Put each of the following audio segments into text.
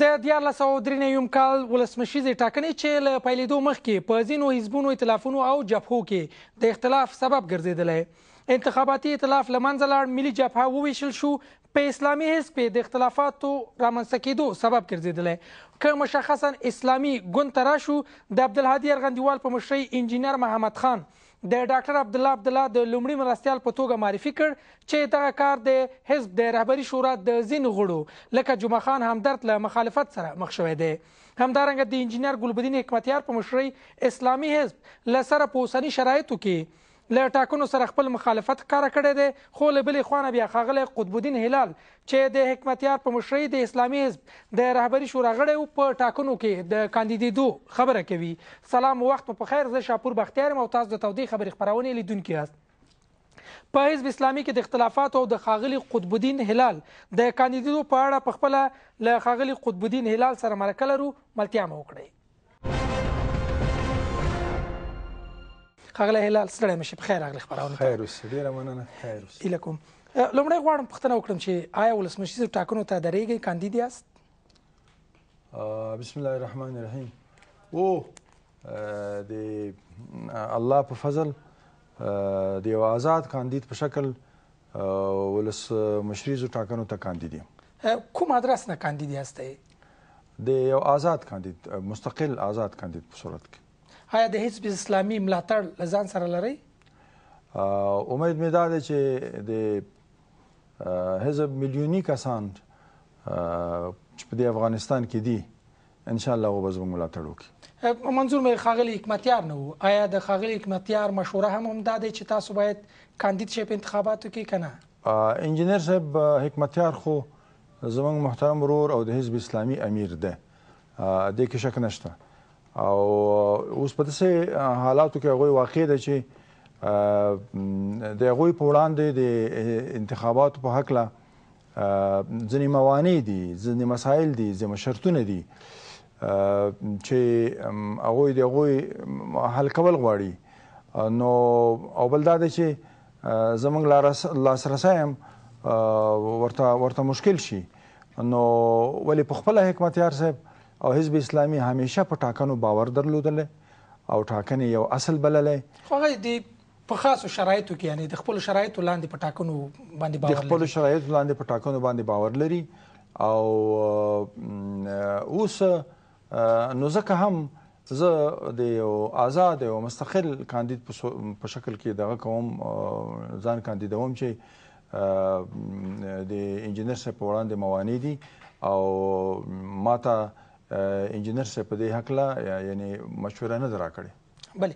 د 1993 کال ولسمشیزې ټاکنې چې له پیلېدو مخکې په ځینو حزبونو ائتلافونو او جبهو کې د اختلاف سبب ګرځېدلی انتخاباتي ائتلاف له منځه لاړ ملي جبهه وویشل شو په اسلامي حزب کې د اختلافاتو رامنځته کېدو سبب ګرځېدلی که مشخصا اسلامي ګوند ته راشو د عبدالهادي ارغندیوال په مشرۍ انجینر محمد خان د ډاکټر عبد الله عبد الله د لومړي مرستيال په توګه معرفي کړ چې دغه کار د حزب د رهبری شورا د زین غړو لکه جمعه خان همدرد له مخالفت سره مخ شوی دی همدارنګه د انجنیر ګلبدین حکمتیار په مشرۍ اسلامي حزب لسره په اوسني شرایطو کې له ټاکنو سره خپل مخالفت ښکاره کړی دی خو له بلې خوا نه بیا ښاغلی قطب الدین هلال چې د حکمتیار په مشرۍ د اسلامي حزب د رهبري شورا غړی و په ټاکنو کې د کاندیدېدو خبره کوي سلام وخت په خیر زه شاپور بختیار یم او تاسو د تودې خبرې خپرونې لیدونکي یاست په حزب اسلامي کې د اختلافاتو او د خاغلی قطب الدین هلال د کاندیدېدو په اړه په خپله له خاغلی قطب الدین هلال سره مرکه لرو ملتیا مو وکړئ ښاغلی هلال ستړی مشي په خیر راغلی خپرونه خیر اوسې ډېره مننه خیر اوسې هیله کوم لومړی غواړم پوښتنه وکړم چې آیا ولسمشر صاحب ټاکنو ته درېږئ کاندید یاست بسم الله الرحمن الرحیم او د الله په فضل د یو آزاد کاندید په شکل ولسمشریزو ټاکنو ته کاندید یم کوم ادرس نه کاندید یاستئ د یو آزاد کاندید مستقل آزاد کاندید په صورت کې آیا د حزب اسلامي ملاتړ لزان سره لري امید مې دا ده چې د حزب ملیونی کسان چې په افغانستان کې دي ان شاء الله او به ملاتړ وکړي منظور مې خاغلی حکمتیار نه وو آیا د خاغلی حکمتیار مشوره هم هم داده چې تاسو باید کاندید شئ په انتخاباتو کې کنه انجنیر صاحب حکمتیار خو زمونږ محترم ورور او د حزب اسلامي امیر ده د کې شک نشته او اوس په داسې حالاتو کې هغه واقع ده چې د هغه په وړاندې د انتخاباتو په حق لا ځینې موانع دي ځینې مسایل دي ځینې شرطونه دي چې هغه د هغه حل کول غواړي نو او بل دا ده چې زمونږ لاسرسی هم ورته ورته مشکل شي نو ولی په خپل حکمت یار صاحب او حزب اسلامي همیشه په ټاکنو باور درلودل او ټاکنې یو اصل بللې خو هغه دی په خاصو شرایطو کې یعنی د خپل شرایطو لاندې په ټاکنو باندې باور لري د خپل شرایطو لاندې په ټاکنو باندې باور لري او اوس نو ځکه هم زه د یو آزاد او مستقل کاندید په شکل کې دغه کوم ځان کاندیدوم چې د انجنیر سره په وړاندې موانع دي او ماته انجینر څه په دې حق لا یعنی مشوره نه دراکړي بله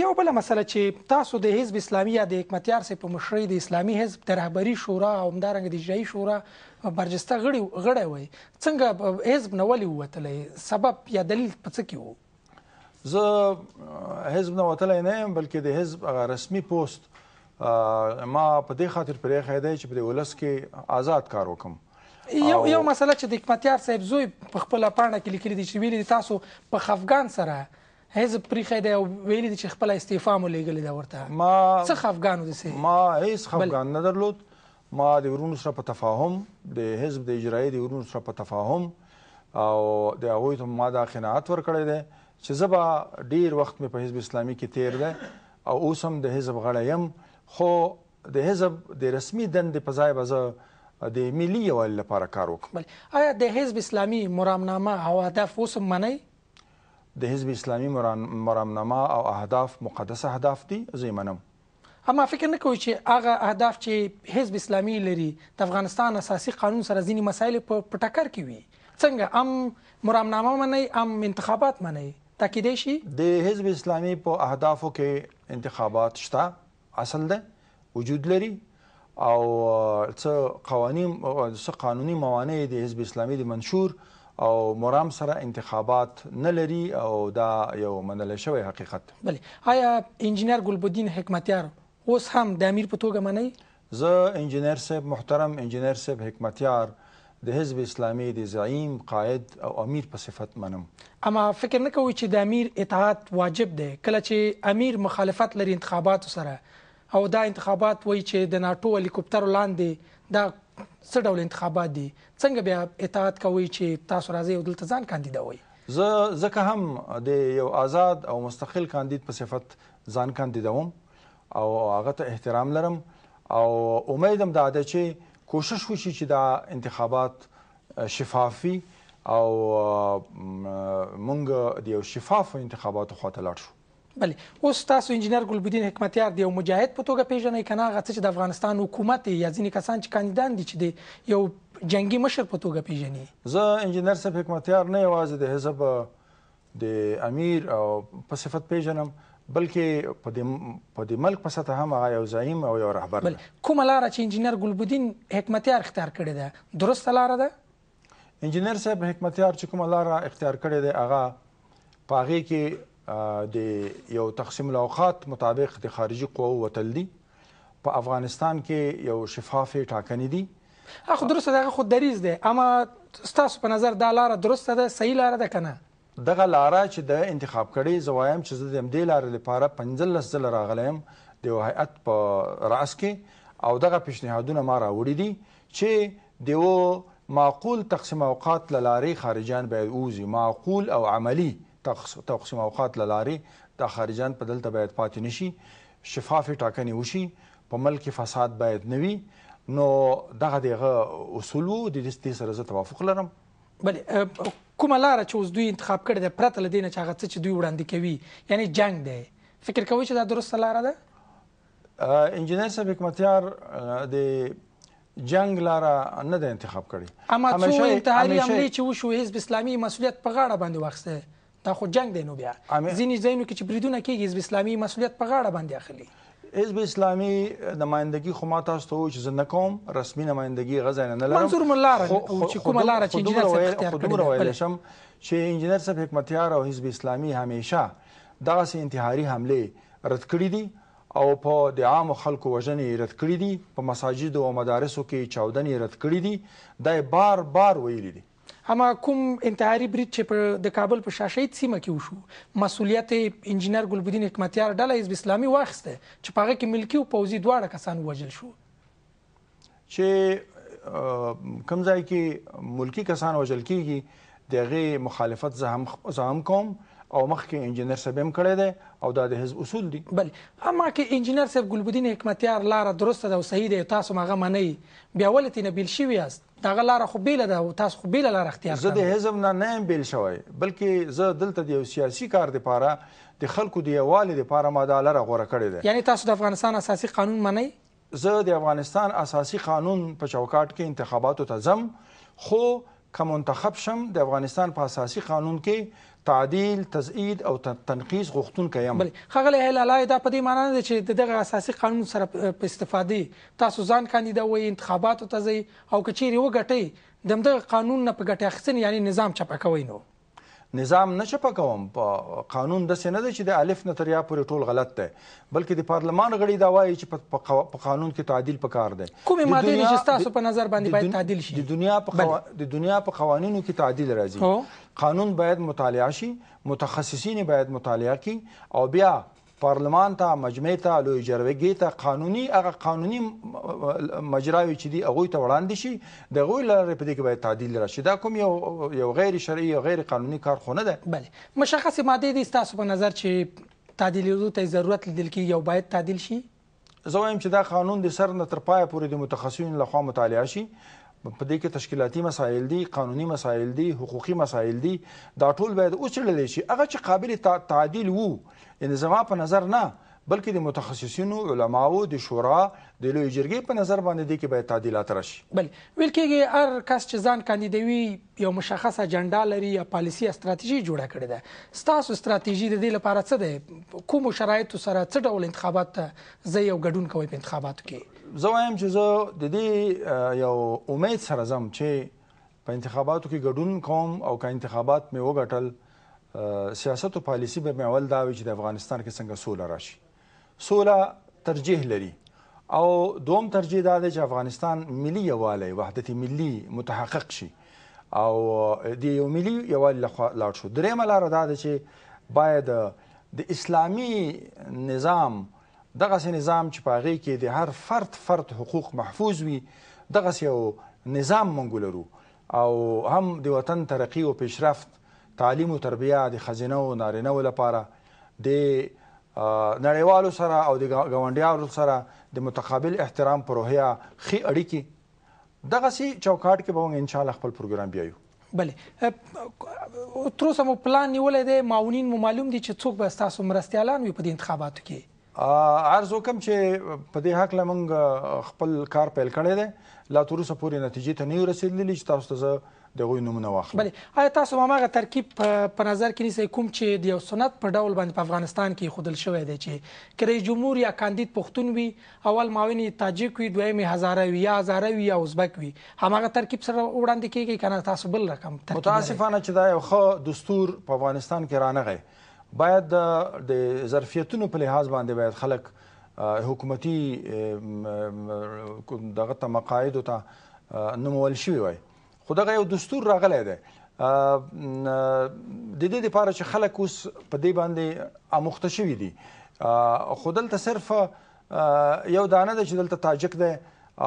یو بل مسله چې تاسو د حزب اسلامي یا د حکمتیار سره په مشرۍ د اسلامي حزب د رهبری شورا او همدارنګه د اجرایي شورا برجسته غړي غړي وي څنګه حزب نه ولي وتلې سبب یا دلیل په څه کې وو زه حزب نه وتلې نه یم بلکې د حزب هغه رسمي پوسټ ما په دې خاطر پرې خیدای چې په ولس کې آزاد کار وکم یو یو مسله چې د حکمتیار صاحب زوی په خپل پاڼه کې لیکلي دي چې ویلي تاسو په خفغان سره هیڅ پریخه دی او ویلي دي چې خپل استعفا مو لګلې دا ورته ما څه خفغان دي سي ما هیڅ خفغان نه درلود ما د ورونو سره په تفاهم د حزب د اجرایي د ورونو سره په تفاهم او د هغه ته ما د خناعت ور کړی دی چې زبا ډیر وخت مې په حزب اسلامي کې تیر دی او اوس هم د حزب غړی يم خو د حزب د رسمي دند په ځای به زه د ملي یووالي لپاره کار وکړو آیا د حزب اسلامي مرامنامه او اهداف اوس منئ د حزب اسلامي مرامنامه او اهداف مقدس اهداف دي زه منم اما فکر نه کوي چې هغه اهداف چې حزب اسلامي لري د افغانستان اساسي قانون سره ځینی مسایل په ټکر کې وي څنګه ام مرامنامه منئ ام انتخابات منئ تا کې دی شي د حزب اسلامي په اهدافو کې انتخابات شته اصل ده وجود لري او څه قوانين څه قانوني موانع د حزب اسلامي د منشور او مرام سره انتخابات نه لري او دا یو منل شوی حقیقت بله آیا انجینر ګلبدین حکمتیار اوس هم د امیر په توګه منئ زه انجینر صاحب محترم انجینر صاحب حکمتیار د حزب اسلامي د زعیم قائد او امیر په صفت منم اما فکر نه کوي چې د امیر اطاعت واجب دی کله چې امیر مخالفت لري انتخاباتو سره او دا انتخابات وای چې د ناتو هلیکوپټر لاندې دا څه ډول انتخابات دي څنګه بیا اطاعت کوي چې تاسو راځي او دلته ځان کاندیدوي زه ځکه هم د یو آزاد او مستقل کاندید په صفت ځان کاندیدوم او هغه ته احترام لرم او امیدم دا ده چې کوشش وشي چې دا انتخابات شفافي او مونږ د یو شفاف انتخاباتو خواته لاړ شو بله اوس تاسو انجنیر ګلبدین حکمتیار دی او مجاهد په توګه پیژنې کنه هغه چې د افغانستان حکومت یا ځینې کسان چې کاندیدان دي چې دی یو جنگي مشر په توګه پیژنې زه انجنیر صاحب حکمتیار نه یوازې د حزب د امیر او په صفت پیژنم بلکې په دې په دې ملک په سطح هم هغه یو زعیم او یو رهبر بل کومه لار چې انجنیر ګلبدین حکمتیار اختیار کړی ده درسته لار ده انجنیر صاحب حکمتیار چې کومه لار اختیار کړی دی هغه پاغه کې د یو تقسیم الاوقات مطابق د خارجي قوو وتل دي په افغانستان کې یو شفاف ټاکنې دي اخو درسته دغه خود دریز ده اما ستاسو په نظر دا لار درسته ده صحیح لار ده کنه دغه لاره چې د انتخاب کړي زوایم چې زه د دې لارې لپاره 15 زل راغلم د هیئت په راس کې او دغه پیشنهادونه ما راوړي دي چې دیو معقول تقسیم اوقات لاري خارجان به اوزي معقول او عملی تقسیم اوقات لاري د خارجان په دلته باید پاتې نشي شفاف ټاکنې وشي په ملک فساد باید نوي نو دغه دغه اصول د دې سره زه توافق لرم بله کومه لار چې اوس دوی انتخاب کړی د پرته لدین چې هغه څه چې دوی وړاندې کوي یعنی جنگ دی فکر کوي چې دا درسته لار ده انجینر صاحب حکمتیار د جنگ لار نه د انتخاب کړی اما څو انتحاري عملی چې وشو حزب اسلامي مسولیت په غاړه باندې واخسته دا خو جنگ دی نو بیا ځینې ځینو کې چې بریدونه کېږي حزب اسلامي مسولیت په غاړه باندې اخلي حزب اسلامي نمائندګي خو ما تاسو ته چې زه نکوم رسمي نمائندګي غزا نه لرم منظور مولا چې کومه لار چې انجینر صاحب اختیار کړی شم چې انجینر صاحب حکمتیار او حزب اسلامي هميشه دغه سي انتحاري حمله رد کړی دي او په د عام خلکو وژنې رد کړی دي په مساجد او مدارسو کې چاودنې رد کړی دي دا بار بار ویل دي اما کوم انتحاري بریټ چې په د کابل په شاشهید سیمه کې وشو مسولیت انجنیر ګلبدین حکمتیار ډله حزب اسلامي واخیسته چې په هغه کې ملکی او پوځي دواړه کسان وژل شو چې کوم ځای کې ملکی کسان وژل کیږي دغه مخالفت زهم زهم کوم او مخکې انجنیر صاحب هم کړی دی او دا د حزب اصول دي بل اما کې انجنیر صاحب ګلبدین حکمتیار لار درسته ده او صحیح ده تاسو مغه منئ بیا ولته نبیل شوی یاست دغه لار خو بیل ده او تاسو خو بیل لار اختیار زه د حزب نه نه بیل شوی بلکې زه دلته د یو سیاسي کار لپاره د خلکو د یووالي لپاره ما د لار غوړه کړې ده یعنی تاسو د افغانستان اساسي قانون منئ زه د افغانستان اساسي قانون په چوکاټ کې انتخاباتو ته ځم خو که منتخب شم د افغانستان په اساسي قانون کې تعدیل تزئید او تنقیص غوښتونکی یم بل خغله هلالای دا په دې معنی نه چې دغه اساسي قانون سره په استفادې تاسو ځان کاندیدا وي انتخاباتو ته ځي او کچېری وګټي دمدغه قانون نه په ګټه اخستنی یعنی نظام چپه کوي نو نظام نه چپه کوم په قانون د سینه ده چې د الف نه تر یا پورې ټول غلط ده بلکې د پارلمان غړي دا وایي چې په قانون کې تعدیل پکار ده کومه ماده چې تاسو په نظر باندې باید تعدیل شي د دنیا په د دنیا په قوانینو کې تعدیل راځي قانون باید مطالعه شي متخصصین باید مطالعه کړي او بیا پارلمان ته مجمع ته لوی جرګې ته قانوني هغه قانوني مجراوي چې دی هغه ته وړاندې شي د غوی لارې په دې کې باید تعدیل راشي دا کوم یو یو غیر شرعي او غیر قانوني کارخونه ده بله مشخصه ماده دي تاسو په نظر چې تعدیلولو ته ضرورت لیدل کې یو باید تعدیل شي زه وایم چې دا قانون د سر نه تر پایه پورې د متخصصینو لخوا مطالعه شي په دې کې تشکیلاتي مسایل دي قانوني مسایل دي حقوقي مسایل دي دا ټول باید وڅېړل شي هغه چې قابل تعدیل وو یعنی زما په نظر نه بلکې د متخصصینو علماو د شورا د لوی جرګې په نظر باندې د کې باید تعدیلات راشي بل ویل کېږي هر کس چې ځان کاندیدوي یو مشخصه اجنډا لري یا پالیسی استراتیجی جوړه کړې ده ستاسو استراتیجی د دې لپاره څه ده کوم شرایط سره څه ډول انتخابات زه یو ګډون کوم په انتخاباتو کې زه وایم چې زه د دې یو امید سره زم چې په انتخاباتو کې ګډون کوم او که انتخابات مې وګټل سیاست او پالیسی به معول دا وي چې د افغانستان کې څنګه سوله راشي سوله ترجیح لري او دوم ترجیح دا دی چې افغانستان ملي یووالی وحدت ملي متحقق شي او د یو ملي یووالی لخوا لاړ شو درېمه لاره دا ده چې باید د اسلامي نظام دغه نظام چې په هغه کې د هر فرد فرد حقوق محفوظ وي دغه یو نظام مونږ لرو او هم د وطن ترقی او پیشرفت تعلیم او تربیه د خزینه او نارینه لپاره د نړیوالو سره او د غونډیارو سره د متقابل احترام پروهیا خي اړیکی دغه سي چوکاټ کې به ان شاء الله خپل پروګرام بیایو بله تر اوسه مو پلان نیولې دی معاونین مو معلوم دي چې څوک به تاسو مرستيالان وي په دې انتخاباتو کې عرض وکم چې په دې حق لمنګ خپل کار پیل کړی دی لا تر اوسه پورې نتیجې ته نه رسیدلې چې تاسو ته دغه نمونه واخلو بله آیا تاسو ماغه ترکیب په نظر کې نیسئ کوم چې د یو سنت په ډول باندې په افغانستان کې خودل شوی دی چې کری جمهور یا کاندید پښتون وي اول معاون تاجک وي دویم هزاره وي یا هزاره وي یا ازبک وي هماغه ترکیب سره وړاندې کیږي کنه تاسو بل رقم متاسفانه چې دا یو خو دستور په افغانستان کې رانغی باید د ظرفیتونو په لحاظ باندې باید خلک حکومتي دغه مقاعدو ته نومول شوي وای خو دغه یو دستور راغلی دی د دې لپاره چې خلک اوس په دې باندې اموخته شوي دي خو دلته صرف یو دانه ده چې دلته تاجک دی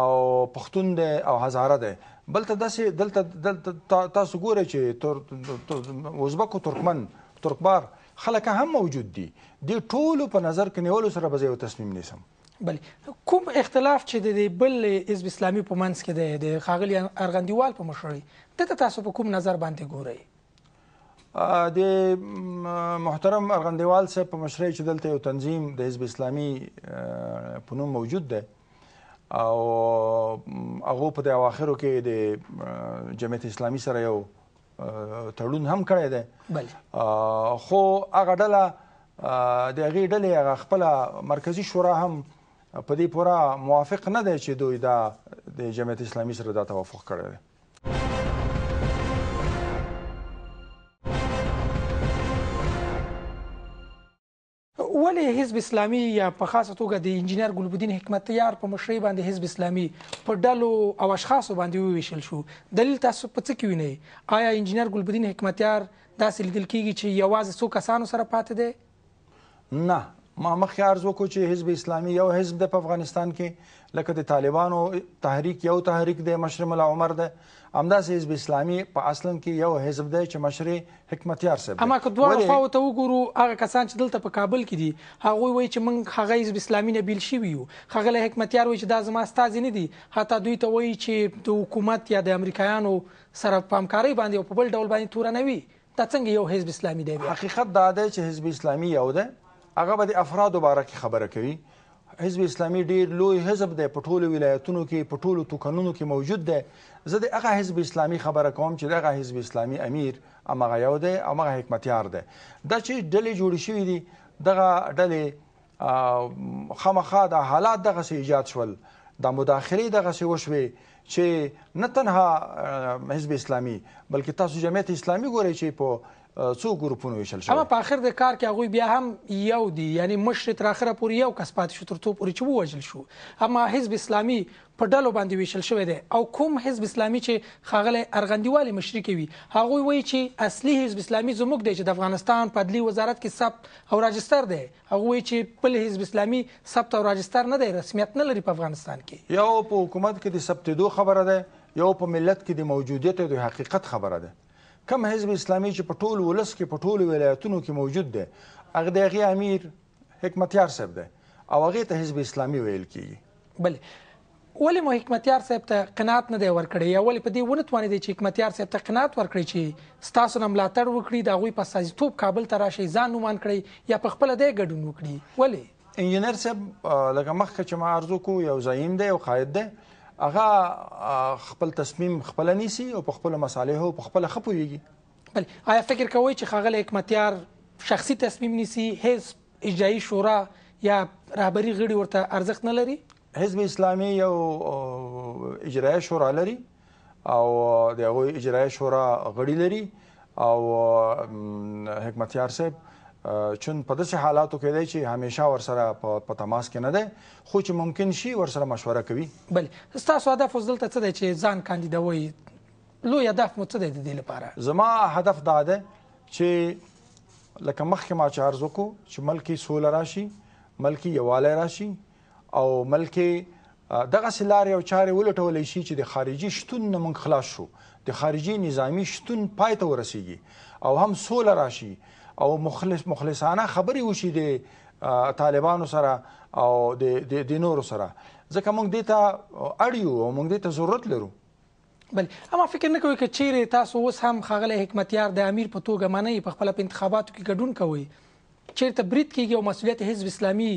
او پښتون دی او هزاره دی بلته داسې دلته دلته تاسو ګورئ چې ازبک او ترکمن ترکبار خلک هم موجود دي د ټولو په نظر کې نیولو سره به زه یو تصمیم نیسم بل کوم اختلاف چې د بل حزب اسلامي په منځ کې د خاغلی ارغندیوال په مشرۍ د تاسو په کوم نظر باندې ګورئ د محترم ارغندیوال صاحب په مشرۍ چې دلته یو تنظیم د حزب اسلامي په نوم موجود ده او هغه په د اواخرو کې د جمعیت اسلامي سره یو تړون هم کړی دی بله خو هغه ډله د هغې ډلې هغه خپله مرکزي شورا هم په دې پورا موافق نه دی چې دوی دا د جمعیت اسلامي سره دا توافق کړی دی ولې حزب اسلامي یا په خاصه توګه د انجینر ګلبدین حکمت یار په مشرۍ باندې حزب اسلامي په ډلو او اشخاصو باندې وویشل شو دلیل تاسو په څه کې وینئ آیا انجینر ګلبدین حکمت یار داسې لیدل کیږي چې یوازې څو کسانو سره پاتې دی نه ما مخکې ارز وکړو چې حزب اسلامي یو حزب د افغانستان کې لکه د طالبانو تحریک یو تحریک د مشر ملا عمر ده همداس حزب اسلامي په اصل کې یو حزب دی چې مشر حکمتیار صاحب اما که دواړو خواو ته وګورو هغه کسان چې دلته په کابل کې دي هغه وایي چې موږ هغه حزب اسلامي نه بیل شوی یو هغه حکمتیار وایي چې دا زما استاد نه دي حتی دوی ته وایي چې د حکومت یا د امریکایانو سره پامکاري باندې او په بل ډول باندې تورنوي دا څنګه یو حزب اسلامي دی حقیقت دا دی چې حزب اسلامي یو دی هغه به د افرادو باره کې خبره کوي حزب اسلامي ډیر لوی حزب دی په ټولو ولایتونو کې په ټولو توکانونو کې موجود دی زه د هغه حزب اسلامي خبره کوم چې دغه حزب اسلامي امیر امغه یو دی امغه حکمتیار دی دا چې ډلې جوړې شوې دي دغه ډلې خامخا د حالات دغه سي ایجاد شول د مداخله دغه سي وشوي چې نه تنها حزب اسلامي بلکې تاسو جمعیت اسلامي ګورئ چې په څو ګروپونو ویشل شوی اما په اخر د کار کې هغه بیا هم یو دی یعنی مشر تر اخره پورې یو کس پاتې شو تر څو پورې چې وژل شو اما حزب اسلامي په ډلو باندې ویشل شوی دی او کوم حزب اسلامي چې خاغله ارغندیوالي مشر کوي هغه وایي چې اصلي حزب اسلامي زموږ دی چې د افغانستان په عدلي وزارت کې ثبت او راجستر دی هغه وایي چې بل حزب اسلامي ثبت او راجستر نه دی رسمیت نه لري په افغانستان کې یو په حکومت کې د ثبت دوه خبره ده یو په ملت کې د موجودیت او د حقیقت خبره ده کم حزب اسلامي چې په ټول ولس کې په ټول ولایتونو کې موجود دی هغه د هغې امیر حکمتیار صاحب دی او هغې ته حزب اسلامي ویل کیږي بله ولې مو حکمتیار صاحب ته قناعت نه دی ورکړی یا ولې په دې ونه توانېدی چې حکمتیار صاحب ته قناعت ورکړی چې ستاسو نه ملاتړ وکړي د هغوی په استازیتوب کابل ته راشي ځان نومان کړي یا په خپله دی ګډون وکړي ولې انجینر صاحب لکه مخکې چې ما عرضو کو یو ظایم دی او قاید دی هغه خپل تصمیم خپل نیسی او په خپل مصالحو په خپل خپويږي بل آیا فکر کوي چې خاغل حکمتیار شخصي تصمیم نیسی هیڅ اجرایی شورا یا رهبری غړي ورته ارزښت نه لري حزب اسلامي یو اجرایی شورا لري او د هغه اجرایی شورا غړي لري او حکمتیار صاحب چون په داسې حالاتو کې دی چې همیشه ورسره په تماس کې نه دی خو چې ممکن شي ورسره مشوره کوي بل ستاسو هدف اوس دلته څه دی چې ځان کاندیدوي لوی هدف مو څه دی د دې لپاره زما هدف دا دی چې لکه مخکې ما چې عرض وکړو چې ملکی سوله راشي ملکی یووالی راشي او ملکی دغه سلاري او چارې ولټولې شي چې د خارجي شتون نه مونږ خلاص شو د خارجي نظامی شتون پای ته ورسیږي او هم سوله راشي او مخلص مخلصانه خبري وشي د طالبانو سره او د د نورو سره ځکه موږ دې ته اړیو او موږ دې ته ضرورت لرو بل اما فکر نه کوي چې چیرې تاسو اوس هم خاغله حکمتیار د امیر په توګه معنی په خپل انتخاباتو کې ګډون کوي چیرې ته برید کیږي او مسولیت حزب اسلامي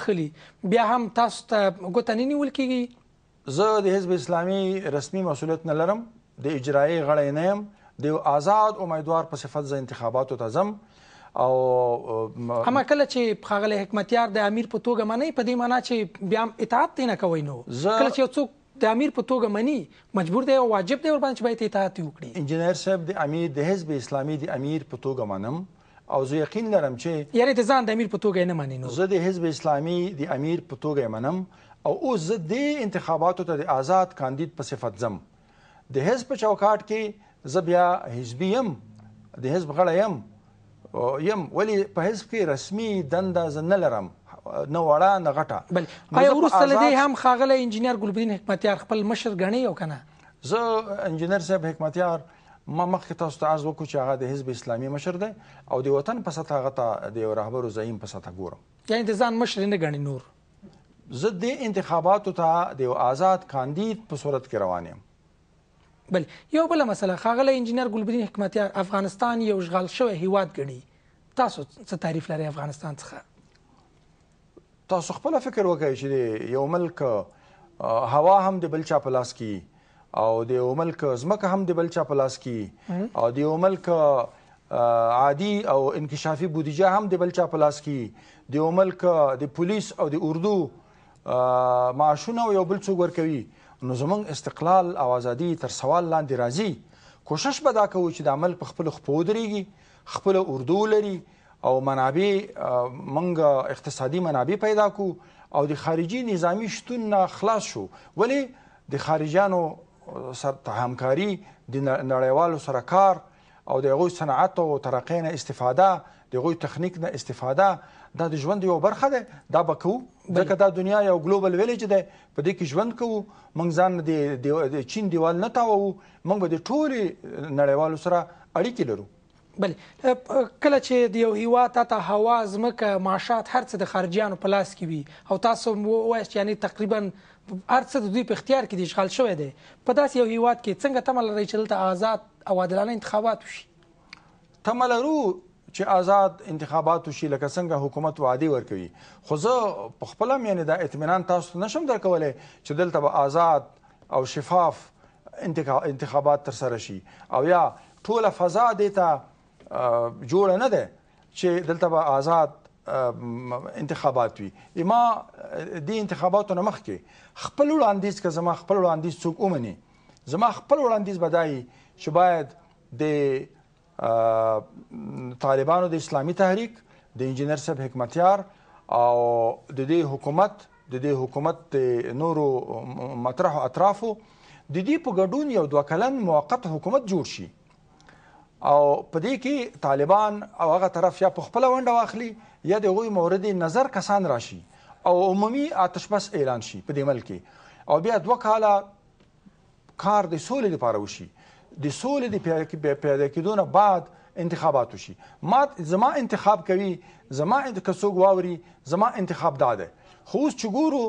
اخلي بیا هم تاسو ته ګوتنې نیول کیږي زه د حزب اسلامي رسمي مسولیت نه لرم د اجرایي غړی نه یم د آزاد امیدوار په صفت ز انتخاباتو ته ځم او هم کله چې خاغله حکمتیار د امیر په توګه منی په دې معنا چې بیا اطاعت نه کوي نو کله چې څوک د امیر په توګه منی مجبور دی او واجب دی ور باندې باید اطاعت وکړي انجنیر صاحب د امیر د حزب اسلامي د امیر په توګه منم او زه یقین لرم چې یعنی د ځان د امیر په توګه نه منی نو زه د حزب اسلامي د امیر په توګه منم او اوس زه د انتخاباتو ته د آزاد کاندید په صفت زم د حزب په چوکاټ کې زه بیا حزبي یم د حزب غړی یم یم ولې په حزب کې رسمي دنده زه نه لرم نه وړه نه غټه بل آیا وروسته له دې هم ښاغلی انجینیر ګلبدین حکمتیار خپل مشر ګڼئ او که نه زه انجینیر صاحب حکمتیار ما مخکې تاسو ته عرض وکړو چې هغه د حزب اسلامي مشر دی او د وطن په سطحه هغه ته د یو رهبر او زعیم په سطحه ګورم یعنې د ځان مشر نه ګڼي نور زه د انتخاباتو ته د یو آزاد کاندید په صورت کې روان یم بل یو بل مسله خاغله انجنیر ګلبدین حکمتیار افغانستان یو اشغال شوی هیواد ګڼي تاسو څه تعریف لري افغانستان څخه تاسو خپل فکر وکړئ چې یو ملک هوا هم د بل چا په لاس کې او د یو ملک زمکه هم د بل چا په لاس کې او د یو ملک عادي او انکشافي بودیجه هم د بل چا په لاس کې د یو ملک د پولیس او د اردو معاشونه یو بل څوک ورکوي نو زمونږ استقلال او ازادي تر سوال لاندې راځي کوشش به دا کوو چې د عمل په خپل خپو درېږي خپل اردو لري او منابع منګه اقتصادي منابع پیدا کو او د خارجي نظامی شتون نه خلاص شو ولی د خارجانو سره همکاري د نړیوالو سره کار او د غوي صنعت او ترقینه استفاده د غوي تخنیک نه استفاده دا د ژوند یو برخه ده دا بکو ځکه دا دنیا یو ګلوبل ویلیج ده په دې کې ژوند کوو موږ ځان د چین دیوال نه تاوو موږ به د ټولې نړیوالو سره اړیکې لرو بل کله چې د یو هیواد ته هوا زمکه معاشات هرڅه د خارجيانو په لاس کې وي او تاسو وایئ یعنی تقریبا هرڅه د دوی په اختیار کې دي اشغال شوی دی په داسې یو هیواد کې څنګه تمه لرئ چې دلته آزاد او عادلانه انتخابات وشي تمه لرو چې آزاد انتخابات وشي لکه څنګه حکومت وعده ورکوي خو زه په خپل معنی دا اطمینان تاسو نشم درکولای چې دلته به آزاد او شفاف انتخابات تر سره شي او یا ټول فضا دیتا جوړ نه ده چې دلته به آزاد انتخابات وي ما دې انتخاباتو نه مخکې خپل وړاندیز که زما خپل وړاندیز څوک اومني زما خپل وړاندیز بدایي چې باید د طالبانو د اسلامي تحریک د انجنیر صاحب حکمتیار او د دې حکومت د دې حکومت نورو مطرح او اطرافو د دې په ګډون یو دوه کلن موقت حکومت جوړ شي او په دې کې طالبان او هغه طرف یا په خپل ونډه واخلي یا د غوي مورد نظر کسان راشي او عمومي آتش بس اعلان شي په دې ملک او بیا دوه کاله کار د سولې لپاره وشي د سولې د پیدا کېدو نه بعد انتخابات وشي ما زما انتخاب کوي زما کڅوګ واوري زما انتخاب دا ده خو اوس چې ګورو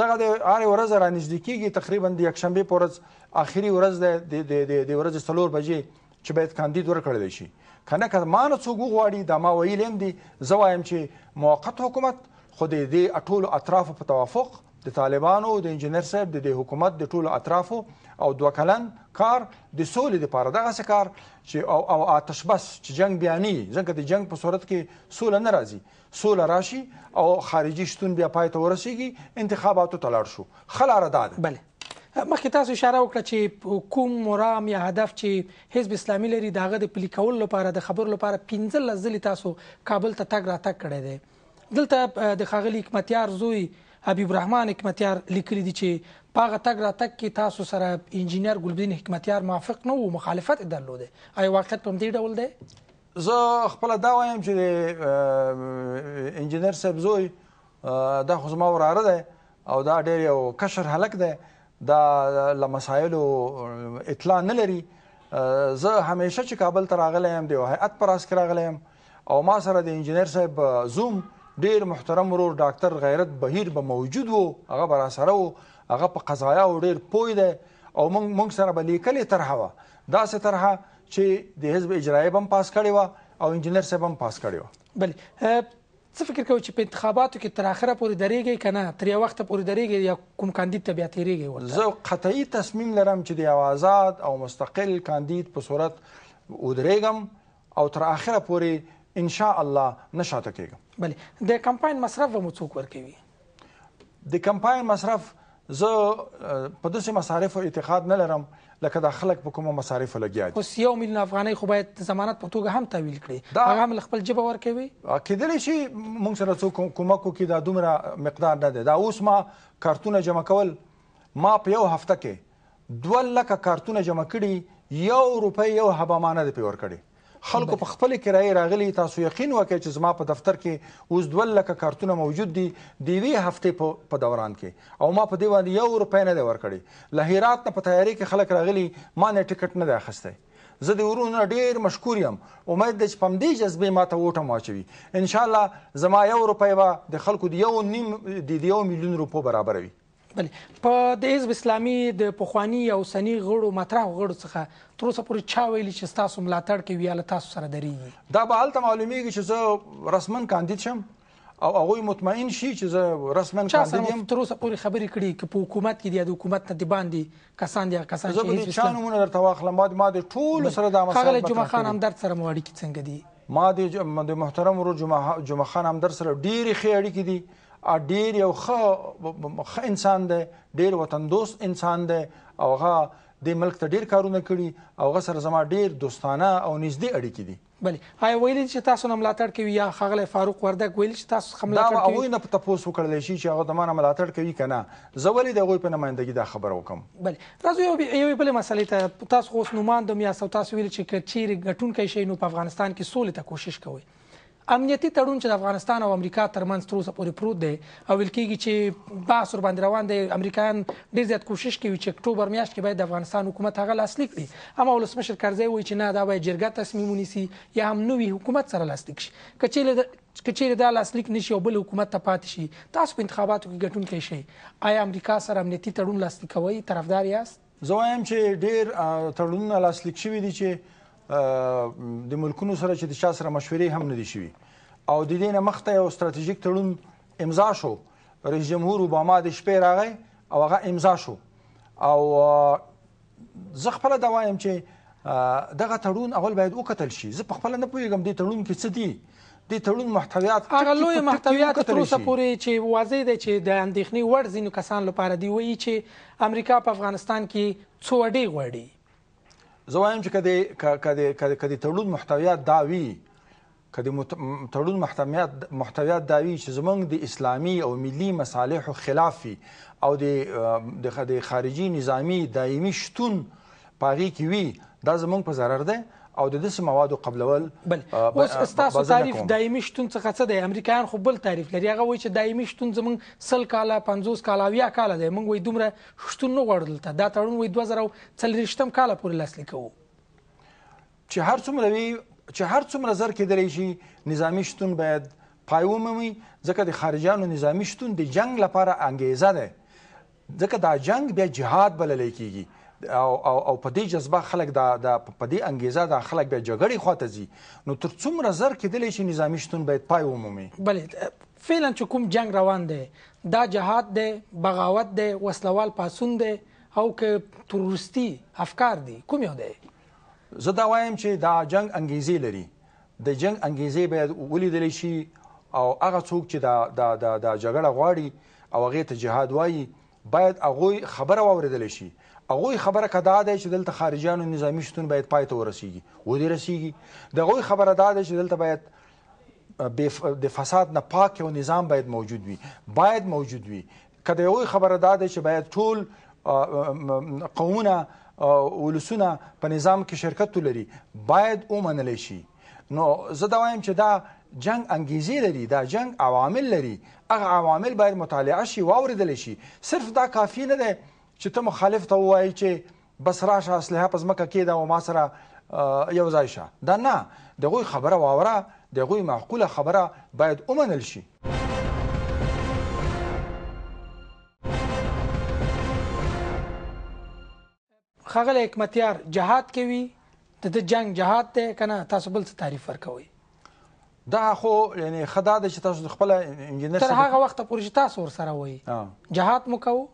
دغه د هر ورځ را نږدې کیږي تقریبا د یکشنبه په ورځ آخري ورځ ده د د د ورځ څلور بجې چې باید کاندید ورکړل شي کنه که ما نه څوک غواړي دا ما ویلم دي زه وایم چې موقت حکومت خو د دې اټول اطراف په توافق د طالبانو د انجنیر صاحب د حکومت د ټولو اطرافو او دوه کلن کار د سولې لپاره دغه کار چې او او آتش بس چې جنگ بیاني ځکه د جنگ په صورت کې سولې نه راځي سولې راشي او خارجي شتون بیا پای ته ورسیږي انتخاباتو تلار شو خلاره داد بله مخکې تاسو اشاره وکړه چې کوم مرام یا هدف چې حزب اسلامي لري داغه د پلي کول لپاره د خبر لپاره 15 ځلې تاسو کابل ته تا تګ را تګ کړی دی دلته د خاغلی حکمتیار زوی حبیب الرحمن حکمتیار لیکلی دی چې پاغه تک را تک کې تاسو سره انجینر ګلبدین حکمتیار موافق نه وو مخالفت درلوده آیا واقعیت په دې ډول دی زه خپل دا وایم چې انجینر صاحب زوی دا خو زما وراره دی او دا ډېر یو کشر هلک دی دا له مسایلو اطلاع نه لري زه همیشه چې کابل ته راغلی یم د یو هیئت پر اساس راغلی یم او ما سره د انجینر صاحب زوم ډیر محترم ورور ډاکټر غیرت بهیر به موجود وو هغه به را سره وو هغه په قضایا او ډیر پوی دی او موږ موږ سره به لیکلې طرحه وه داسې طرحه چې د حزب اجرایه به هم پاس کړې وه او انجینر صاحب هم پاس کړې وه بلې څه فکر کوئ چې په انتخاباتو کې تر اخره پورې درېږي که نه تر یو وخته پورې درېږي یا کوم کاندید ته بیا تېرېږي ورته زه قطعي تصمیم لرم چې د یو آزاد او مستقل کاندید په صورت ودرېږم او تر اخره پورې ان شاء الله نه شاته کېږم بله د کمپاین مصرف هم څوک ورکوي د کمپاین مصرف زه په داسې مصارف اعتقاد نه لرم لکه د خلک په کومه مصارف لګیا دي خو یو میلیون افغانۍ خو باید ضمانت په توګه هم تعویل کړي هغه هم خپل جبه ورکوي کېدلی شي موږ سره څو کومکو کې دا دومره مقدار نه دی دا اوس ما کارتونه جمع کول ما په یو هفته کې 2 لک کارتونه جمع کړي یو روپۍ یو هبه مانه دی په ور کړی خلکو په خپل کرایې راغلي تاسو یقین وکړئ چې زما په دفتر کې اوس 2 لک کارتونه موجود دي د وی هفته په دوران کې او ما په دی باندې یو روپۍ نه دی ورکړی له هرات نه په تیاری کې خلک راغلي ما نه ټیکټ نه دی اخیستی زه د ورونو ډیر مشکور یم امید ده چې پم دې جذبې ما ته وټه ماچوي ان شاء الله زما یو روپۍ به د خلکو د یو نیم د یو میلیون روپو برابر وي بل په د حزب اسلامي د پخوانی او سنی غړو مطرح غړو څخه تر اوسه پورې چا ویلي چې تاسو ملاتړ کوي یا تاسو سره درېږي دا به هلته معلومیږي چې زه رسمن کاندید شم او هغه مطمئن شي چې زه رسمن کاندید یم تر اوسه پورې خبرې کړي چې په حکومت کې د حکومت نه دی باندې کسان دي کسان چې حزب اسلامي زه به نومونه درته واخلم ما د ټولو سره دا مسله خاله جمعه خان همدرد سره مو اړیکې څنګه دي ما د محترم ورو جمعه جمعه خان همدر سره ډېری خې اړیکې دي ډیر یو ښه انسان دی ډیر وطن دوست انسان دی او هغه د ملک ته ډیر کارونه کړي او هغه سره زما ډیر دوستانه او نږدې اړیکې دي بلې آی ویل چې تاسو نه ملاتړ کوي یا خغله فاروق وردک ویل چې تاسو خملا کوي دا وایي نه په تاسو وکړل شي چې هغه دمانه ملاتړ کوي کنه زه ولې د غوی په نمائندګي دا خبر وکم بلې راځو یو یو بل مسلې ته تاسو اوس نومان د میاسو تاسو ویل چې کچیر غټون کوي شي نو په افغانستان کې سولې ته کوشش کوي امنیتی تړون چې د افغانستان او امریکا ترمنځ تر اوسه پورې پروت دی او ویل کېږي چې بحث ور باندې روان دی امریکایان ډېر زیات کوشش کوي چې اکتوبر میاشت کې باید د افغانستان حکومت هغه لاسلیک کړي اما ولسمشر کرزی وایي چې نه دا باید جرګه تصمیم ونیسي یا هم نوي حکومت سره لاسلیک شي که چیرې کچېره دا لاسلیک نشي او بل حکومت ته پاتې شي تاسو په انتخاباتو کې ګټونکي شئ آیا امریکا سره امنیتي تړون لاسلیکوي طرفدار یاست زه وایم چې ډېر تړونونه لاسلیک شوي دي چې د ملکونو سره چې د چا سره مشورې هم نه دي شوي او د دې نه مخته یو ستراتیژیک تړون امضا شو رئیس جمهور اوباما د شپې راغی او هغه امضا شو او زه خپل دا وایم چې دغه تړون اول باید وکتل شي زه په خپل نه پوهیږم د تړون کې څه دي د تړون محتویات هغه لوی محتویات تر اوسه پورې چې واضح دی چې د اندېښنې وړ ځینو کسان لپاره دی وایي چې امریکا په افغانستان کې څو اډې غوړي زه وایم چې کدی کدی کدی کدی تړون محتویات داوی کدی تړون محتویات محتویات داوی چې زمونږ د اسلامي او ملي مصالحو خلافي او د د خارجي نظامی دایمي شتون پاغي کی وی دا زمونږ په ضرر ده او د دې موادو قبلول بل اوس تاسو تعریف دایمي شتون څه څه د امریکایان خو بل تعریف لري هغه وایي چې دایمي شتون زمونږ سل کاله 50 کاله او یا کاله دی موږ وایي دومره شتون نه غوړل ته دا تړون وایي 2040 کاله پورې لاسلیک کوو چې هر څومره وی چې هر څومره زر کېدلی شي نظامی شتون باید پایومومي ځکه د خارجانو نظامی شتون د جنگ لپاره انګیزه ده ځکه دا جنگ بیا جهاد بلل کیږي او او په دې جذبه خلک د په دې انګیزه د خلک به جګړې خواته ځي نو تر څومره زر کېدلی شي نظامی شتون باید پای ومومي بلې فعلا چې کوم جنگ روان دی دا جهاد دی بغاوت دی وسلوال پاسون دی او که تروریستي افکار دي کوم یو دی زه دا وایم چې دا جنگ انګیزې لري د جنگ انګیزې باید ولیدل شي او هغه څوک چې دا د جګړه غواړي او هغه ته جهاد وایي باید هغه خبره واوریدل شي هغه خبره کدا ده چې دلته خارجيانو نظامی شتون باید پای ته ورسیږي و دې رسیږي دغه خبره ده چې دلته باید د فساد نه پاک یو نظام باید موجود وي باید موجود وي کدا یو خبره ده چې باید ټول قومونه ولسونه په نظام کې شرکت ولري باید ومنل شي نو زه دا وایم چې دا جنگ انګیزی لري دا جنگ عوامل لري هغه عوامل باید مطالعه شي واوریدل شي صرف دا کافی نه ده چې ته مخالف ته وایي چې بس راشه اسلحه پس مکه کې دا او ما سره یو ځای شه دا نه دغه خبره واوره دغه معقوله خبره باید اومنل شي خغله حکمتیار جهاد کوي د جنگ جهاد ته کنه تاسو بل څه تعریف ورکوي دا خو یعنی خدا د چې تاسو خپل انجنیر تر هغه وخت پورې تاسو ور سره وای جهاد مو کوو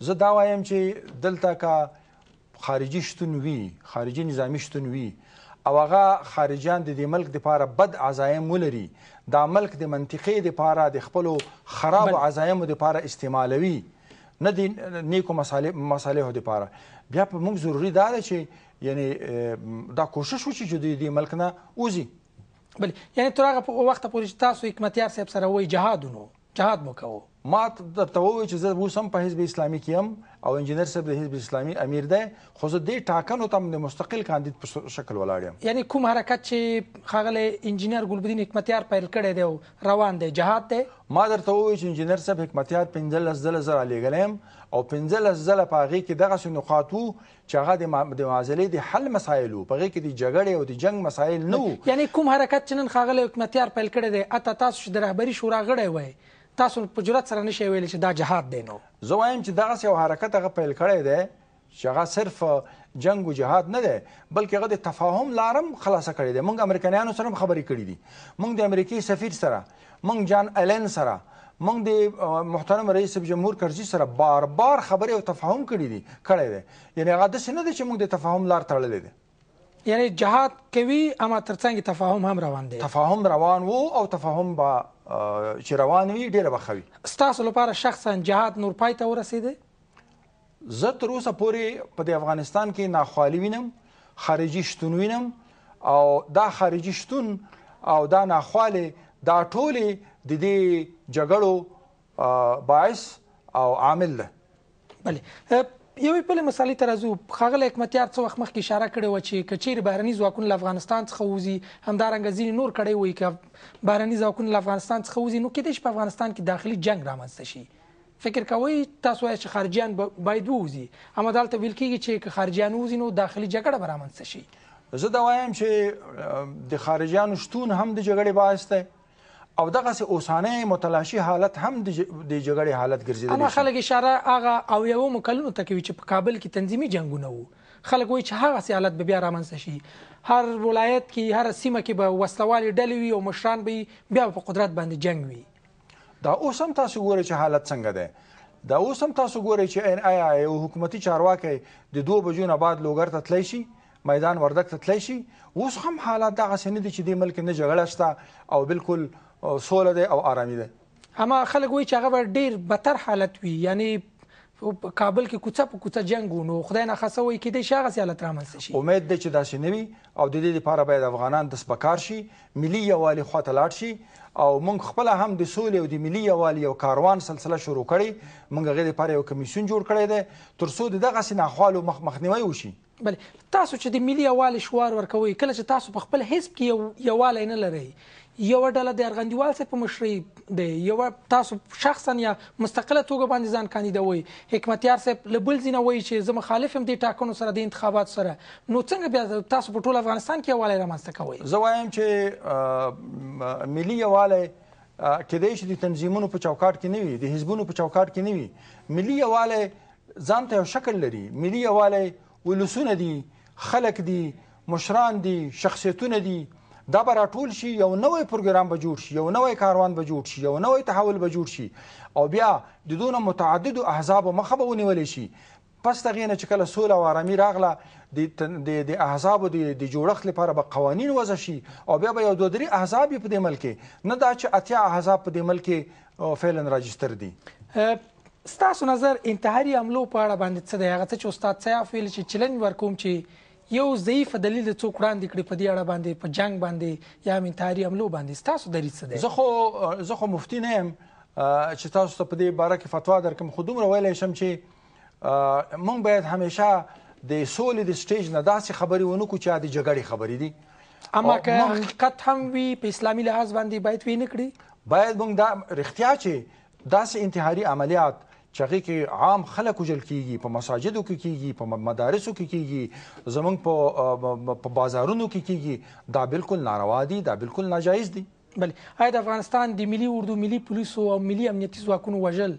زه دا وایم چې دلته کا خارجي شتون وی خارجي نظامی شتون وی او هغه خارجان د دې ملک لپاره بد عزایم ولري دا ملک د منطقې لپاره د خپل خراب عزایم لپاره استعمالوي نه د نیکو مصالح مصالحو لپاره بیا په موږ ضروری دا ده چې یعنی دا کوشش وشي چې د دې ملک نه اوزي بل یعنی تر هغه وخت پورې تاسو حکمتیار صاحب سره وای جهاد نو جهاد مو کوو ما درته ووی چې زه اوس هم په حزب اسلامي کې هم او انجینر صاحب د حزب اسلامي امیر دی خو زه دې ټاکنو ته د مستقل کاندید په شکل ولاړ یم یعنی کوم حرکت چې ښاغلی انجینر ګلبدین حکمتیار پیل کړی دی روان دی جهاد دی ما درته ووی چې انجینر صاحب حکمتیار 15 زله زره لګل يم او 15 زله پاغي کې دغه څه نقاط وو چې هغه د معضلې د حل مسایل وو پاغي کې د جګړې او د جنگ مسایل نه یعنی کوم حرکت چې نن ښاغلی حکمتیار پیل کړی دی اته تاسو د رهبری شورا غړی وای تاسو په جرأت سره نشئ ویلی چې دا جهاد دی نو زه وایم چې دغه یو حرکت هغه پیل کړی دی چې هغه صرف جنگ او جهاد نه دی بلکې هغه د تفاهم لارم خلاصه کړی دی موږ امریکایانو سره خبرې کړې دي موږ د امریکای سفیر سره موږ جان الین سره موږ د محترم رئیس جمهور کرزي سره بار بار خبرې او تفاهم کړی دي کړی دی یعنی هغه داسې نه دی چې موږ د تفاهم لار تړلې ده یعنی جهاد کوي اما ترڅنګ تفاهم هم روان دی تفاهم روان وو او تفاهم به چې روان وي ډیره بخوي ستاسو لپاره شخصا جهاد نور پای ته ورسېده زه تر اوسه پورې په افغانستان کې ناخوالي وینم خارجي شتون وینم او دا خارجي شتون او دا ناخواله دا ټول د دې جګړو باعث او عامل ده بله یوې بل مسالې ته راځو خاغله حکمتیار څو وخت مخکې اشاره کړې و چې کچیر بهرني ځواکونه له افغانستان څخه وځي همدارنګه ځینې نور کړي وي چې بهرني ځواکونه له افغانستان څخه وځي نو کېدای شي په افغانستان کې داخلي جنگ رامنځته شي فکر کوئ تاسو یې چې خارجیان باید وځي اما دلته ویل کېږي چې خارجیان وځي نو داخلي جګړه به رامنځته شي زه دا وایم چې د خارجیانو شتون هم د جګړې باعث دی او دغه سه اوسانه متلاشي حالت هم د جګړې حالت ګرځیدلی اما خلک اشاره هغه او یو مکلونو ته کوي چې په کابل کې تنظیمي جنگونه وو خلک وایي چې هغه سي حالت به بیا رامنځته شي هر ولایت کې هر سیمه کې به وسلوالې ډلې وي او مشران به بیا په قدرت باندې جنگ وي دا اوس هم تاسو ګورئ چې حالت څنګه ده دا اوس هم تاسو ګورئ چې ان آی آی او حکومتي چارواکي د دوه بجو نه بعد لوګر ته تللی شي میدان وردک ته تللی شي اوس هم حالات دغه سنید چې د ملک نه جګړه شته او بالکل سوله ده او آرامي ده اما خلک وایي چې هغه ډیر بتر حالت وي یعنی په کابل کې کوڅه په کوڅه جنگ ونو خدای نه خاصه وي کې د شاغه حالت رامنځته شي امید ده چې دا شي نوي او د دې لپاره باید افغانان د سپکار شي ملي یوالي خواته لاړ شي او موږ خپل هم د سولې او د ملي یوالي یو کاروان سلسله شروع کړي موږ غوړي لپاره یو کمیشن جوړ کړی دی تر څو دغه سنخوالو مخ مخنیوي وشي بل تاسو چې د ملي یوالي شوار ورکوي کله چې تاسو په خپل حزب کې یو یوالي نه لرئ یو ډله د ارغندوال څخه په مشرۍ دی یو تاسو شخصا یا مستقله توګه باندې ځان کاندیدوي حکمتیار صاحب لبل زینه وایي چې زه مخالف هم دي ټاکنو سره د انتخابات سره نو څنګه بیا تاسو په ټول افغانستان کې یووالی رامنځته کوئ زه وایم چې ملي یووالی کېدای شي د تنظیمونو په چوکاټ کې نه وي د حزبونو په چوکاټ کې نه وي ملي یووالی ځان ته یو شکل لري ملي یووالی ولسونه دي خلک دي مشران دي شخصیتونه دي دا به راټول شي یو نوې پروګرام به جوړ شي یو نوې کاروان به جوړ شي یو نوې تحول به جوړ شي او بیا د دونه متعدد احزاب مخه به ونیول شي پس دغه نه چې کله سوله او آرامي راغله د د د احزاب د د جوړښت لپاره به قوانين وضع شي او بیا به یو دوه درې احزاب په دې ملک نه دا چې اتیا احزاب په دې ملک فعلا راجستر دي ستاسو نظر انتحاري عملو په اړه باندې څه دی هغه څه چې استاد سیاف ویل چې چلنج ورکوم چې یو ضعیف دلیل څوک وړاندې کړي په دې اړه باندې په جنگ باندې یا منتحري حملو باندې تاسو دریڅ څه دی زه خو زه خو مفتی نه یم چې تاسو ته په دې باره کې فتوا درکم خو دومره ویلی شم چې مونږ باید همیشه د سولې د سټیج نه داسې خبرې ونکړو چې د جګړې خبرې دي اما که حقیقت هم وي په اسلامي لحاظ باندې باید وی نه کړي باید مونږ دا رښتیا چې داسې انتحاري عملیات چې هغه کې عام خلک وجل کیږي په مساجدو کې کیږي په مدارسو کې کیږي زمونږ په په بازارونو کې کیږي دا بالکل ناروا دي دا بالکل ناجایز دي بل آیا د افغانستان د ملي اردو ملي پولیسو او ملي امنیتي ځواکونو وجل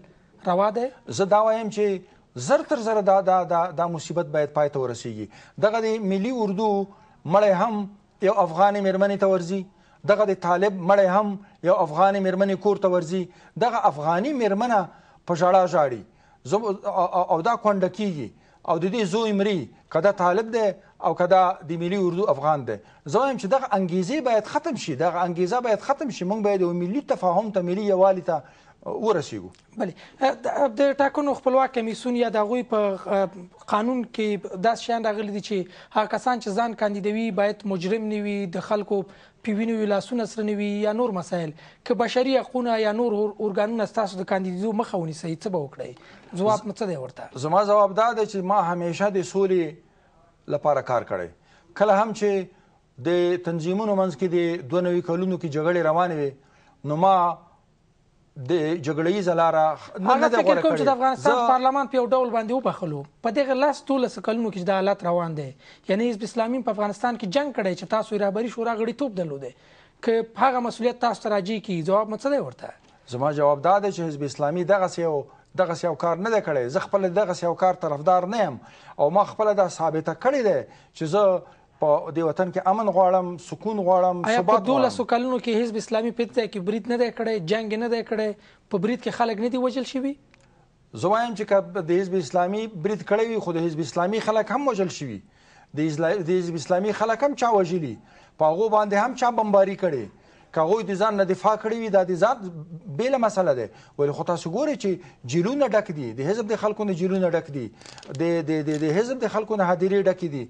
روا ده زه دا وایم چې زر تر زر دا دا دا, دا مصیبت باید پای ته ورسیږي دغه د ملي اردو مړې هم یو افغاني مېرمنې ته ورځي دغه د طالب مړې هم یو افغاني مېرمنې کور ته ورځي دغه افغاني مېرمنه په ژړا ژاړي او دا کونډه کیږي او د دې زوی مري کدا طالب دی او کدا د ملي اردو افغان دی زویم چې دغه انګیزه باید ختم شي دغه انګیزه باید ختم شي موږ باید یو ملي تفاهم ته ملي یوالي ته ورسیږو بله د ټاکنو خپلواک کمیسون یا د غوی په قانون کې داس شان راغلي دي چې هغه کسان چې ځان کاندیدوي باید مجرم نه وي د خلکو پیوینو ولاسونه سره نه وي یا نور مسایل که بشري حقوقونه یا نور اورګانونه ستاسو د کاندیدو مخه ونیسي څه به وکړي ځواب مڅ دی ورته زما جواب دا دی چې ما همیشه د سولې لپاره کار کړی کله هم چې د تنظیمونو منځ کې د دوه نوي کلونو کې جګړې روانې وي نو ما د جګړې زلاره نه نه فکر کوم چې د افغانستان ز... پارلمان په یو ډول باندې وبخلو په دغه لاس ټول سکلونو کې د حالات روان دي یعنی حزب اسلامي په افغانستان کې جنگ کړی چې تاسو رهبری شورا غړي توپ درلوده ک هغه مسولیت تاسو تراجی کی جواب مڅ دی ورته زما جواب دا دی چې حزب اسلامي دغه سیو دغه سیو کار نه کړي زه خپل دغه سیو کار طرفدار نه يم او ما خپل دا ثابته کړی دی چې زه په دې وطن کې امن غواړم سکون غواړم ثبات غواړم په 12 کلونو کې حزب اسلامي په دې کې برید نه دی کړی جنگ نه دی کړی په برید کې خلک نه دی وجل شوی زوایم چې د حزب اسلامي برید کړی وي خو د حزب اسلامي خلک هم وجل شوی د حزب اسلامي خلک هم چا وجلی په هغه باندې هم چا بمباری کړي کغه د ځان نه دفاع کړی وي د ذات بیل مسله ده ول خو تاسو ګورئ چې جیلونه ډک دي د حزب د خلکو نه جیلونه ډک دي د د د حزب د خلکو نه حاضرې ډک دي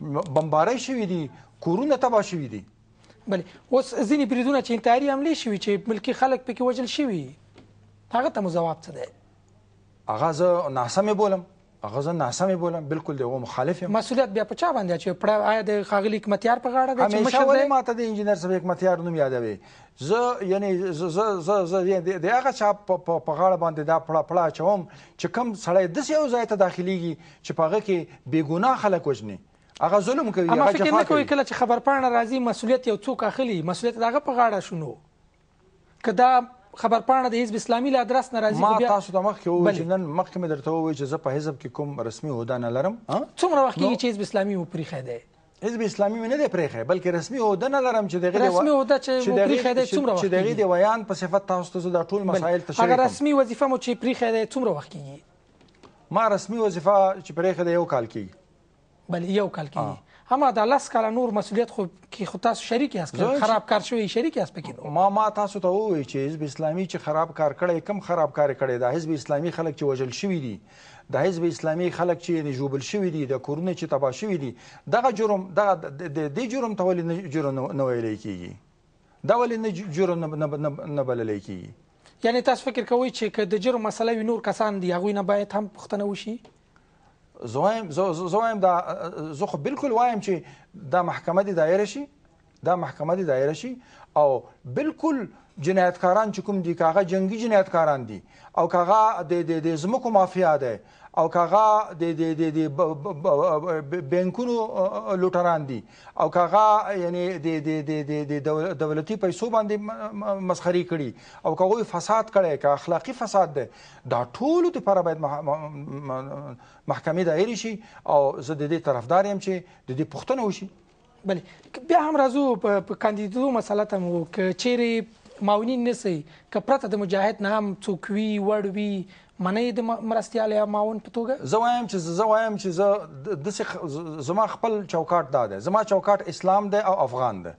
بمبارۍ شوې دي کورونه تباه شوي دي بلې اوس ځینې بریدونه چې انتحاري حملې شوي چې ملکي خلک پکې وژل شوي هغه ته مو ځواب څه دی هغه زه ناسمې بولم هغه زه ناسمې بولم بالکل دغه مخالف یم مسولیت بیا په چا باندې چې پړه آیا د خاغلی حکمتیار په غاړه دی چې مشر دی همیشه ماته د انجینر صاحب حکمتیار نوم یادوي زه یعنی زه زه زه د هغه چا په غاړه باندې دا پړه پړه چوم چې کم سړی د یو ځای ته داخليږي چې په هغه کې بیګناه خلک وژني هغه ظلم کوي هغه جفا کوي فکر نه کوي کله چې خبر پاڼه راځي مسولیت یو څوک اخلي مسولیت دغه په غاړه شونو کدا خبر پاڼه د حزب اسلامي له ادرس نه راځي ما تاسو ته مخکې وویل چې نن مخکې مې درته وویل چې زه په حزب کې کوم رسمي عہده نه لرم څومره وخت کېږي چې حزب اسلامي مو پریښی دی حزب اسلامي نه دی پریښی بلکې رسمي عہده نه لرم چې دغه رسمي عہده چې مو پریښی دی څومره وخت چې دغه دی ویان په صفت تاسو ته دا ټول مسایل تشریح هغه رسمي وظیفه مو چې پریښی دی څومره وخت کېږي ما رسمي وظیفه چې پریښی دی یو کال کېږي بل یو کال کې هم دا لاس کال نور مسولیت خو کې خو تاسو شریک یاست خراب کار شوی شریک یاست پکې ما ما تاسو ته وایي چې حزب اسلامي چې خراب کار کړي کم خراب کار کړي دا حزب اسلامي خلک چې وجل شوی دي د حزب اسلامي خلک چې جوبل شوی دي د کورونه چې تبا شوی دي دغه جرم دغه د جرم تولې نه جرم نه ویل کیږي دا ولې نه جرم نه بلل کیږي یعنی تاسو فکر کوئ چې د جرم مسله نور کسان دي هغه نه باید هم پښتنه وشي زوایم زوایم دا زه خو بالکل وایم چې دا محکمه دی دایره شي دا محکمه دی دایره شي او بالکل جنایتکاران چې کوم دي کاغه جنگي جنایتکاران دي او کاغه د د زمکو مافیا ده او کاغه د د د بانکونو لوټران دي او کاغه یعنی د د د دولتي پیسو باندې مسخري کړي او کاغه فساد کړي کا اخلاقی فساد ده دا ټول ته پر باید محکمه دایری شي او زه د دې طرفدار يم چې د دې پښتنه وشي بله بیا هم راځو په کاندیدو مسله ته مو چې چیرې معاونین نسی که پرته د مجاهد نه هم څوک وی وړ وی منې د مرستيال یا معاون په توګه زه وایم چې زه وایم چې زه د سه زما خپل چوکاټ دا ده زما چوکاټ اسلام ده او افغان ده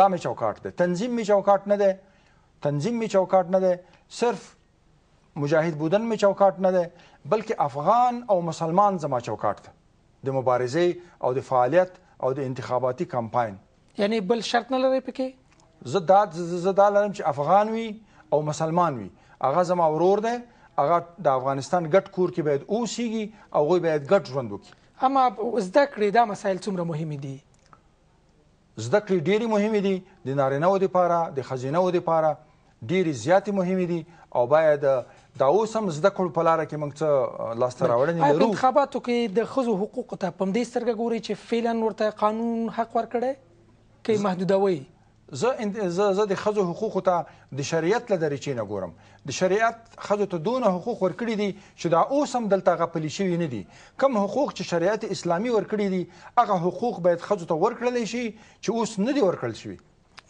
دا مې چوکاټ ده تنظیم مې چوکاټ نه ده تنظیم مې چوکاټ نه ده صرف مجاهد بودن مې چوکاټ نه ده بلکې افغان او مسلمان زما چوکاټ ده د مبارزې او د فعالیت او د انتخاباتي کمپاین یعنی بل شرط نه لري پکې زه دا زه دا لرم چې افغان وي او مسلمان وي هغه زما ورور ده هغه د افغانستان ګډ کور کې باید اوسيږي او غوي باید ګډ ژوند وکړي اما زده کړې دا مسایل څومره مهم دي زده کړې ډېری مهم دي د نارینه و لپاره د خزینه و لپاره ډېری زیات مهم دي او باید دا اوس هم زده کړو په لار کې موږ څه لاسته راوړنې لرو په انتخاباتو کې د خزو حقوق ته پم دې سترګه ګوري چې فعلا ورته قانون حق ورکړي کې محدودوي زه زه د خزو حقوق ته د شریعت له درې چینه ګورم د شریعت خزو ته دونه حقوق ورکړي دي چې دا اوس هم دلته غپلی شوی نه دي کم حقوق چې شریعت اسلامي ورکړي دي هغه حقوق باید خزو ته ورکړل شي چې اوس نه دي ورکړل شوی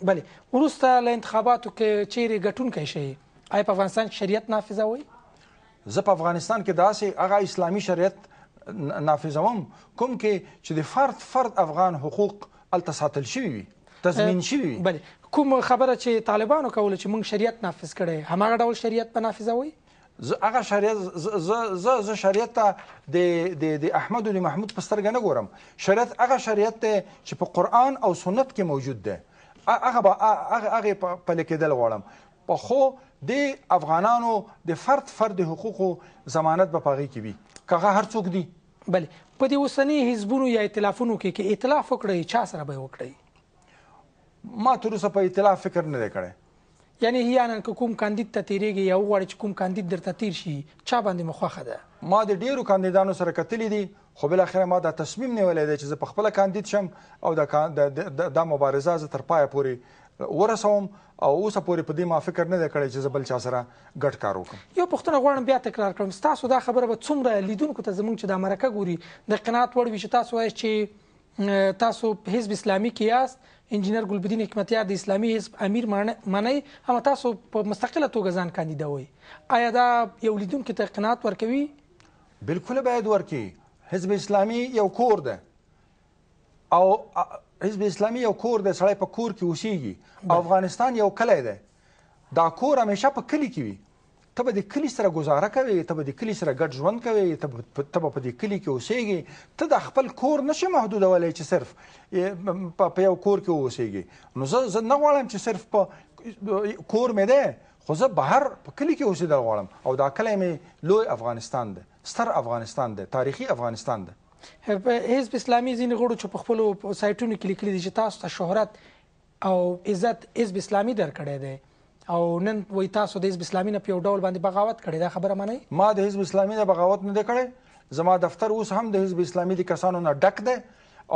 بله ورسته له انتخاباتو کې چیرې ګټونکی شي آیا په افغانستان شریعت نافذ وي زه په افغانستان کې داسې هغه اسلامي شریعت نافذوم کوم کې چې د فرد فرد افغان حقوق الته ساتل شوی وي تضمین شوي بله کوم خبره چې طالبانو کوله چې موږ شریعت نافذ کړی هماغه ډول شریعت به نافذوئ هغه شریعت ز ز شریعت د د د احمد او محمود په سترګه نه ګورم شریعت هغه شریعت چې په قران او سنت کې موجود ده هغه هغه هغه په لیکدل غواړم په خو د افغانانو د فرد فرد حقوقو ضمانت به پاغي کې وي کغه هر څوک دی بله په دې وسنی حزبونو یا ائتلافونو کې کې ائتلاف وکړي چا سره به وکړي ما تر اوسه په اطلاع فکر نه دی کړی یعنی هیانن کوم کاندید ته تیریږي یا وغواړي چې کوم کاندید درته تیر شي چا باندې مخوخه ده ما د ډیرو کاندیدانو سره کتلی دي خو بل اخر ما دا تصمیم نیولې دی چې زه په خپل کاندید شم او دا دا مبارزه ز تر پای پورې ورسوم او اوس پورې په دې ما فکر نه دی کړی چې زبل چا سره ګډ کار وکړم یو پښتنه غواړم بیا تکرار کړم تاسو دا خبره به څومره لیدونکو ته زمونږ چې د امریکا ګوري د قناعت وړ وي چې تاسو وایي چې تاسو حزب اسلامي کې یاست انجینر ګلبدین حکمتیار د اسلامي حزب امیر منی هم تاسو په مستقله توګه ځان کاندیدوي آیا دا یو لیدونکو ته قناعت ورکوي بالکل باید ورکي حزب اسلامي یو کور ده او حزب اسلامي یو کور ده سړی په کور کې اوسېږي افغانستان یو کلی ده دا کور همیشه په کلی کې وي ته به د کلی سره گزاره کوي ته به د کلی سره ګډ ژوند کوي ته به په د کلی کې اوسېږي ته د خپل کور نشي محدودولی چې صرف په یو کور کې اوسېږي نو زه نه غواړم چې صرف په کور مې دی خو زه بهر په کلی کې اوسېدل غواړم او دا کلی مې لوی افغانستان دی ستر افغانستان دی تاریخي افغانستان دی په حزب اسلامي ځینې غړو چې په خپلو سایټونو کې لیکلي دي چې تاسو ته شهرت او عزت حزب اسلامي درکړی دی او نن وای تاسو د حزب اسلامي نه په یو ډول باندې بغاوت کړی دا خبره معنی ما د حزب اسلامي نه بغاوت نه کړی زما دفتر اوس هم د حزب اسلامي د کسانو نه ډک دی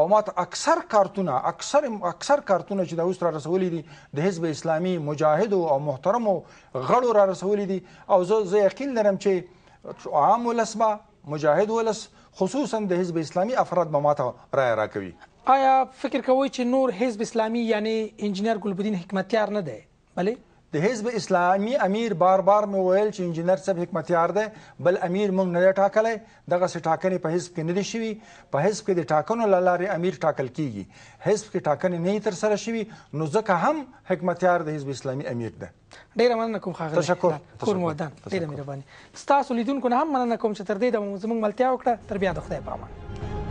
او ماته اکثر کارتونه اکثر اکثر کارتونه چې د اوس را رسولې دي د حزب اسلامي مجاهد او محترم غړو را رسولې دي او زه زه یقین لرم چې عام ولسبا مجاهد ولس خصوصا د حزب اسلامي افراد به ماته رای راکوي آیا فکر کوئ چې نور حزب اسلامي یعنی انجنیر ګلبدین حکمتیار نه دی بله د حزب اسلامي امیر بار بار مې ویل چې انجینر صاحب حکمتیار دی بل امیر موږ نه دی ټاکلی دغه سې ټاکنې په حزب کې نه دي شوي په حزب کې د ټاکنو له لارې امیر ټاکل کیږي حزب کې ټاکنې نه تر سره شوي نو ځکه هم حکمتیار د حزب اسلامي امیر دی ډیره مننه کوم خاغلی تشکر کور مو ودان ډیره مهرباني ستاسو لیدونکو نه هم مننه کوم چې تر دې د زموږ ملتیا وکړه تر بیا د خدای په امان